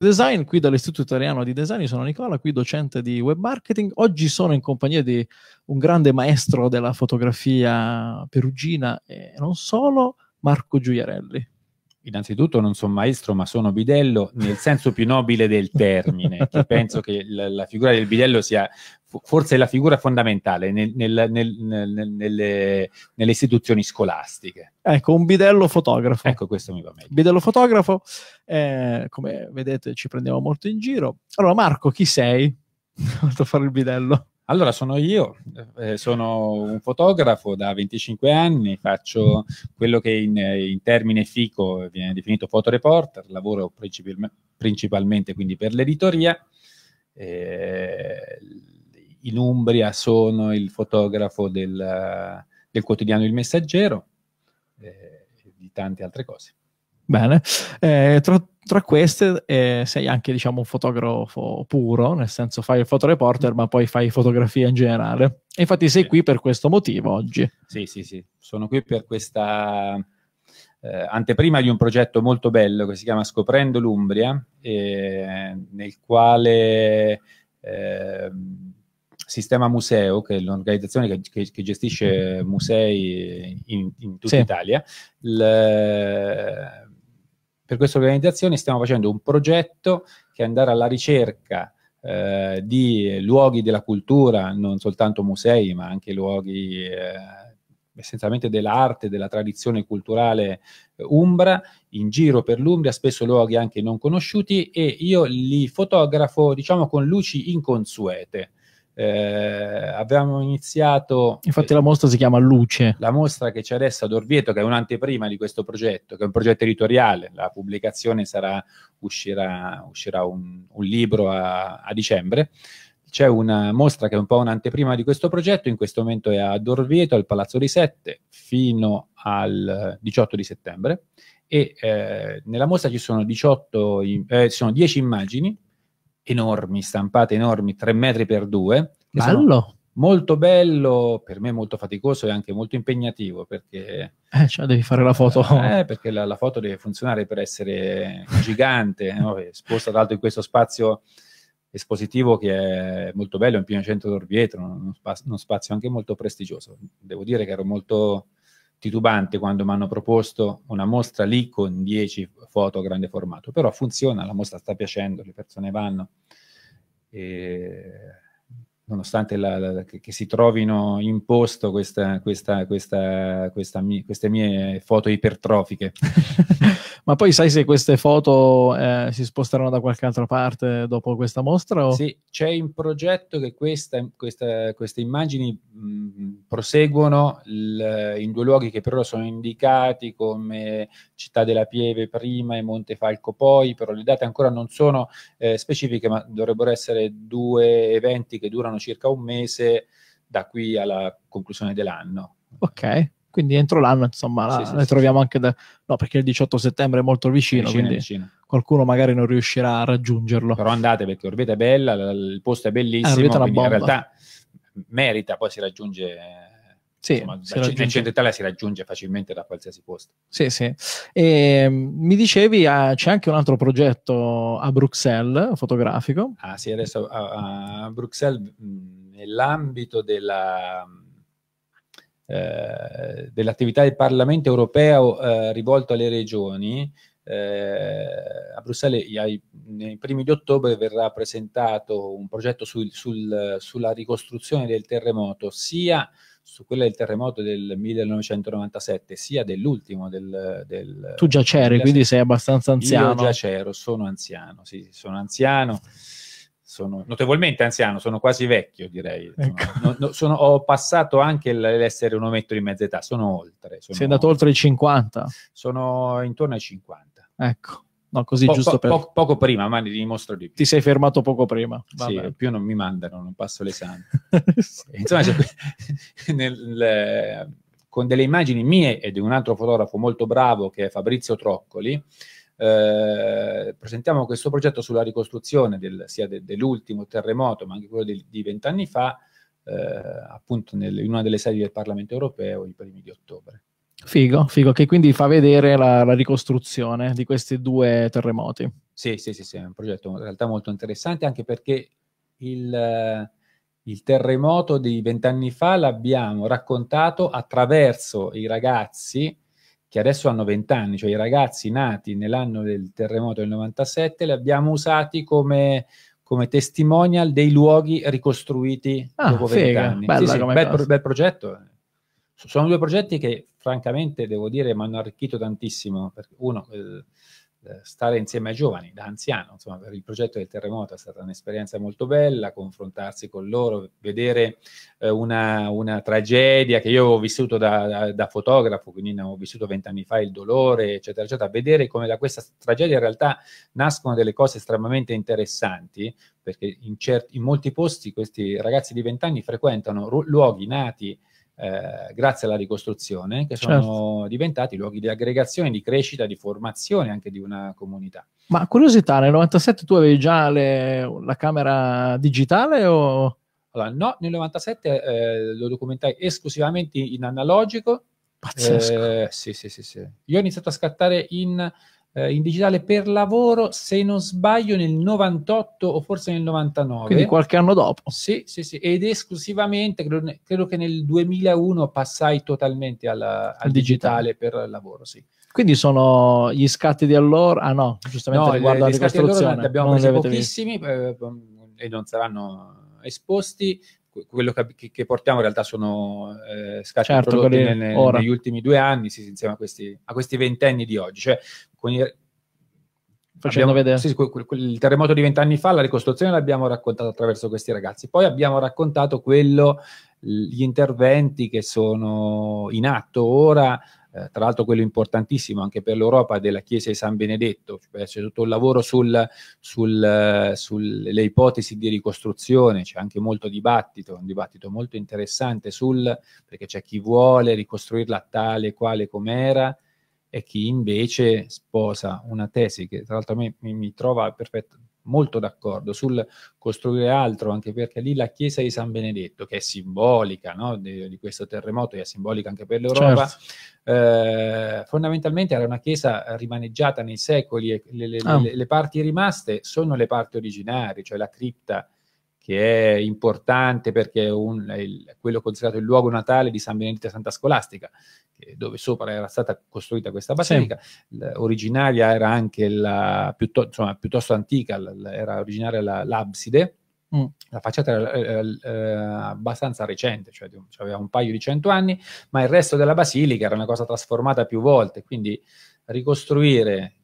Design, qui dall'Istituto Italiano di Design, sono Nicola, qui docente di web marketing. Oggi sono in compagnia di un grande maestro della fotografia perugina e non solo, Marco Giuliarelli. Innanzitutto non sono maestro, ma sono bidello nel senso più nobile del termine, che penso che la, la, figura del bidello sia forse è la figura fondamentale nel, nel, nel, nelle, nelle, istituzioni scolastiche. Ecco, un bidello fotografo. Ecco, questo mi va meglio. Bidello fotografo, eh, come vedete ci prendiamo molto in giro. Allora Marco, chi sei? Vado a fare il bidello. Allora, sono io, eh, sono un fotografo da 25 anni, faccio quello che in, in termine fico viene definito fotoreporter, lavoro principalmente quindi per l'editoria. Eh, in Umbria sono il fotografo del, del quotidiano Il Messaggero eh, di tante altre cose. Bene, eh, tra, tra, queste eh, sei anche diciamo un fotografo puro, nel senso fai il fotoreporter ma poi fai fotografia in generale. E infatti sei qui per questo motivo oggi. Sì, sì, sì, sono qui per questa eh, anteprima di un progetto molto bello che si chiama Scoprendo l'Umbria, eh, nel quale eh, sistema museo, che è l'organizzazione che, che, che gestisce musei in, in tutta sì. Italia, le, eh, per questa organizzazione stiamo facendo un progetto che è andare alla ricerca eh, di luoghi della cultura, non soltanto musei, ma anche luoghi eh, essenzialmente dell'arte, della tradizione culturale eh, umbra, in giro per l'Umbria, spesso luoghi anche non conosciuti, e io li fotografo, diciamo, con luci inconsuete. Eh, abbiamo iniziato. Infatti, eh, la mostra si chiama Luce. La mostra che c'è adesso ad Orvieto, che è un'anteprima di questo progetto, che è un progetto editoriale. La pubblicazione sarà, uscirà, uscirà un, un, libro a, a dicembre c'è una mostra che è un po' un'anteprima di questo progetto, in questo momento è ad Orvieto, al Palazzo di Sette, fino al 18 di settembre, e eh, nella mostra ci sono, 18, eh, sono 10 immagini enormi, stampate enormi, 3 metri per 2. Bello! Molto bello, per me molto faticoso e anche molto impegnativo perché... Eh, cioè devi fare la foto. Eh, perché la, la foto deve funzionare per essere gigante, no? sposta tra l'altro in questo spazio espositivo che è molto bello, in pieno centro d'Orvieto, uno, spazio anche molto prestigioso. Devo dire che ero molto titubante quando mi hanno proposto una mostra lì con 10 foto a grande formato, però funziona, la mostra sta piacendo, le persone vanno. E nonostante la, la, che, che, si trovino in posto questa, questa, questa, mi, queste mie foto ipertrofiche. Ma poi sai se queste foto eh, si sposteranno da qualche altra parte dopo questa mostra? O? Sì, c'è in progetto che questa, questa, queste immagini mh, mm, proseguono il, in due luoghi che per ora sono indicati come Città della Pieve prima e Monte Falco poi, però le date ancora non sono eh, specifiche, ma dovrebbero essere due eventi che durano circa un mese da qui alla conclusione dell'anno. Ok. Quindi entro l'anno, insomma, la, sì, sì, troviamo anche da... No, perché il 18 settembre è molto vicino, vicino quindi vicino. qualcuno magari non riuscirà a raggiungerlo. Però andate perché Orvieto è bella, il posto è bellissimo, eh, quindi in realtà merita, poi si raggiunge... Sì, insomma, si raggiunge. nel centro Italia si raggiunge facilmente da qualsiasi posto. Sì, sì. E, ehm, mi dicevi, ah, c'è anche un altro progetto a Bruxelles, fotografico. Ah sì, adesso a, ah, a ah, Bruxelles, nell'ambito della eh, dell'attività del Parlamento europeo eh, rivolto alle regioni, eh, a Bruxelles ai, nei primi di ottobre verrà presentato un progetto sul, sul, sulla ricostruzione del terremoto, sia su quella del terremoto del 1997, sia dell'ultimo del, del, Tu già c'eri, quindi sei abbastanza anziano. Io già c'ero, sono anziano, sì, sono anziano sono notevolmente anziano, sono quasi vecchio direi. Ecco. No, no, sono, ho passato anche l'essere un ometto di mezza età, sono oltre. Sono, Sei andato oltre i 50? Sono intorno ai 50. Ecco. No, così po, giusto po, per... Po, poco prima, ma ti dimostro di più. Ti sei fermato poco prima. Vabbè. Sì, più non mi mandano, non passo l'esame. Insomma, cioè, nel, con delle immagini mie e di un altro fotografo molto bravo che è Fabrizio Troccoli, eh, presentiamo questo progetto sulla ricostruzione del, sia de, dell'ultimo terremoto, ma anche quello di, di vent'anni fa, eh, appunto nel, in una delle sedi del Parlamento europeo i primi di ottobre. Figo, figo, che quindi fa vedere la, la ricostruzione di questi due terremoti. Sì, sì, sì, sì, è un progetto in realtà molto interessante anche perché il, eh, il terremoto di vent'anni fa l'abbiamo raccontato attraverso i ragazzi che adesso hanno 20 anni, cioè i ragazzi nati nell'anno del terremoto del 97, li abbiamo usati come, come testimonial dei luoghi ricostruiti ah, dopo 20 figa, anni. Bella sì, sì, bel, pro, bel progetto. Sono due progetti che francamente devo dire mi hanno arricchito tantissimo. Uno, eh, eh, stare insieme ai giovani, da anziano, insomma, per il progetto del terremoto è stata un'esperienza molto bella, confrontarsi con loro, vedere eh, una, una, tragedia che io ho vissuto da, da, da fotografo, quindi ne ho vissuto vent'anni fa il dolore, eccetera, eccetera, vedere come da questa tragedia in realtà nascono delle cose estremamente interessanti, perché in, certi, in molti posti questi ragazzi di vent'anni frequentano ru- luoghi nati eh, grazie alla ricostruzione, che certo. sono diventati luoghi di aggregazione, di crescita, di formazione anche di una comunità. Ma curiosità, nel 97 tu avevi già le, la camera digitale o... Allora, no, nel 97 eh, lo documentai esclusivamente in analogico. Pazzesco. Eh, sì, sì, sì, sì. Io ho iniziato a scattare in eh, in digitale per lavoro, se non sbaglio, nel 98 o forse nel 99. Quindi qualche anno dopo. Sì, sì, sì. Ed esclusivamente, credo, credo che nel 2001 passai totalmente alla, al, digitale, digitale per lavoro, sì. Quindi sono gli scatti di allora? Ah no, giustamente no, riguardo alla ricostruzione. Allora abbiamo presi pochissimi eh, e non saranno esposti quello che, che, portiamo in realtà sono eh, scatti certo, prodotti nel, negli ultimi due anni, sì, insieme a questi, a questi, ventenni di oggi. Cioè, i, Facendo abbiamo, vedere. Sì, quel, quel, il terremoto di vent'anni fa, la ricostruzione l'abbiamo raccontata attraverso questi ragazzi. Poi abbiamo raccontato quello, gli interventi che sono in atto ora eh, tra l'altro quello importantissimo anche per l'Europa della Chiesa di San Benedetto, cioè c'è tutto il lavoro sul, sul, eh, sulle ipotesi di ricostruzione, c'è anche molto dibattito, un dibattito molto interessante sul perché c'è chi vuole ricostruirla tale quale com'era e chi invece sposa una tesi che tra l'altro mi, mi, mi trova perfetto, molto d'accordo sul costruire altro, anche perché lì la chiesa di San Benedetto, che è simbolica no? di, di, questo terremoto, e è simbolica anche per l'Europa, certo. eh, fondamentalmente era una chiesa rimaneggiata nei secoli e le, le, ah. le, le parti rimaste sono le parti originarie, cioè la cripta che è importante perché è, un, è il, quello considerato il luogo natale di San Benedetto e Santa Scolastica, dove sopra era stata costruita questa basilica. Sì. Originaria era anche la, piuttosto, insomma, piuttosto antica, era originaria la, l'abside. Mm. La facciata era, era, era abbastanza recente, cioè, cioè, aveva un paio di cento anni, ma il resto della basilica era una cosa trasformata più volte, quindi ricostruire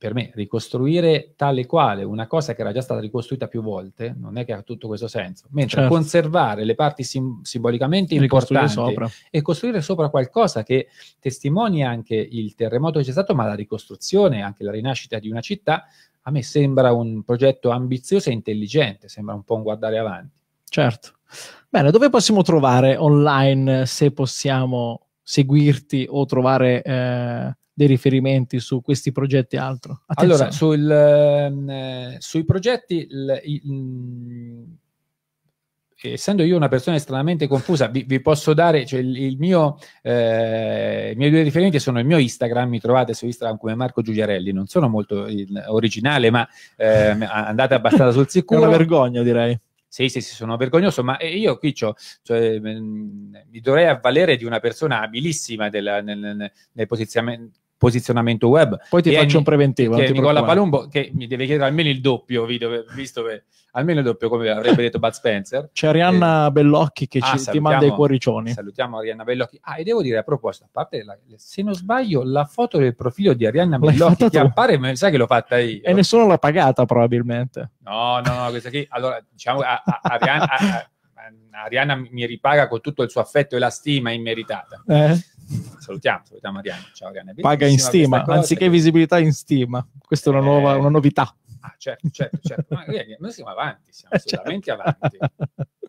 per me ricostruire tale quale una cosa che era già stata ricostruita più volte non è che ha tutto questo senso, mentre certo. conservare le parti sim- simbolicamente importanti sopra. e costruire sopra qualcosa che testimonia anche il terremoto che c'è stato, ma la ricostruzione, anche la rinascita di una città, a me sembra un progetto ambizioso e intelligente, sembra un po' un guardare avanti. Certo. Bene, dove possiamo trovare online, se possiamo, seguirti o trovare eh, dei riferimenti su questi progetti e altro? Attenzione. Allora, sul, ehm, eh, sui progetti, il, il, mm, essendo io una persona estremamente confusa, vi, vi posso dare, cioè il, il mio, eh, i miei due riferimenti sono il mio Instagram, mi trovate su Instagram come Marco Giuliarelli, non sono molto originale, ma eh, andate abbastanza sul sicuro. È una vergogna direi. Sì, sì, sì, sono vergognoso, ma eh, io qui cioè, ehm, mi dovrei avvalere di una persona abilissima della, nel, nel, posizionamento posizionamento web. Poi ti e faccio un preventivo. Che Nicola Palumbo, che mi deve chiedere almeno il doppio, video, visto che almeno il doppio, come avrebbe detto Bud Spencer. C'è Arianna eh, Bellocchi che ah, ci, ti manda i cuoricioni. Salutiamo Arianna Bellocchi. Ah, e devo dire a proposito, a parte la, se non sbaglio, la foto del profilo di Arianna Bellocchi che tu? appare, sai che l'ho fatta io. E nessuno l'ha pagata probabilmente. No, no, no, questa qui, allora diciamo a, a, Arianna. Arianna mi ripaga con tutto il suo affetto e la stima immeritata. Eh? salutiamo, salutiamo Arianna. Ciao Arianna. Paga in stima, anziché eh. visibilità in stima. Questa è una, nuova, eh. una novità. Ah, certo, certo, certo. Ma eh, noi siamo avanti, siamo certo. assolutamente certo.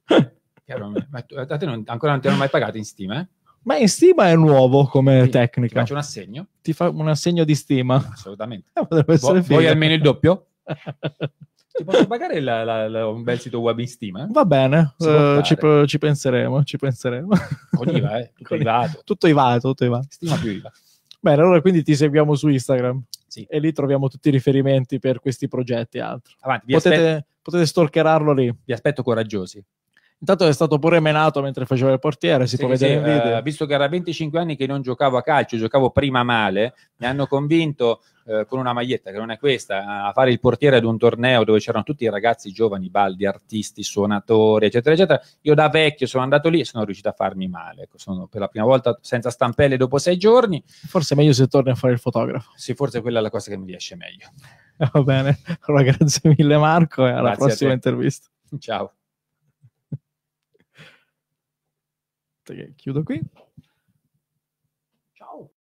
avanti. Ma te non, ancora non ti hanno mai pagato in stima, eh? Ma in stima è nuovo come sì, tecnica. Ti faccio un assegno? Ti fa un assegno di stima? Assolutamente. Eh, vuoi almeno il doppio? Ti posso pagare la, la, la, un bel sito web in stima? Eh? Va bene, uh, ci, ci, penseremo, ci penseremo. Con IVA, eh? tutto IVA. Tutto IVA, tutto IVA. Stima più IVA. Bene, allora quindi ti seguiamo su Instagram. Sì. E lì troviamo tutti i riferimenti per questi progetti e altro. Avanti, potete, aspet- potete stalkerarlo lì. Vi aspetto coraggiosi. Intanto è stato pure menato mentre faceva il portiere, si sì, può vedere sì, in eh, video. Eh, visto che era 25 anni che non giocavo a calcio, giocavo prima male, mi hanno convinto eh, con una maglietta che non è questa, a fare il portiere ad un torneo dove c'erano tutti i ragazzi giovani, baldi, artisti, suonatori, eccetera, eccetera. Io da vecchio sono andato lì e sono riuscito a farmi male. Ecco, sono per la prima volta senza stampelle dopo sei giorni. Forse è meglio se torni a fare il fotografo. Sì, forse quella è la cosa che mi riesce meglio. Va bene, allora grazie mille Marco e alla grazie prossima intervista. Ciao. chiudo qui.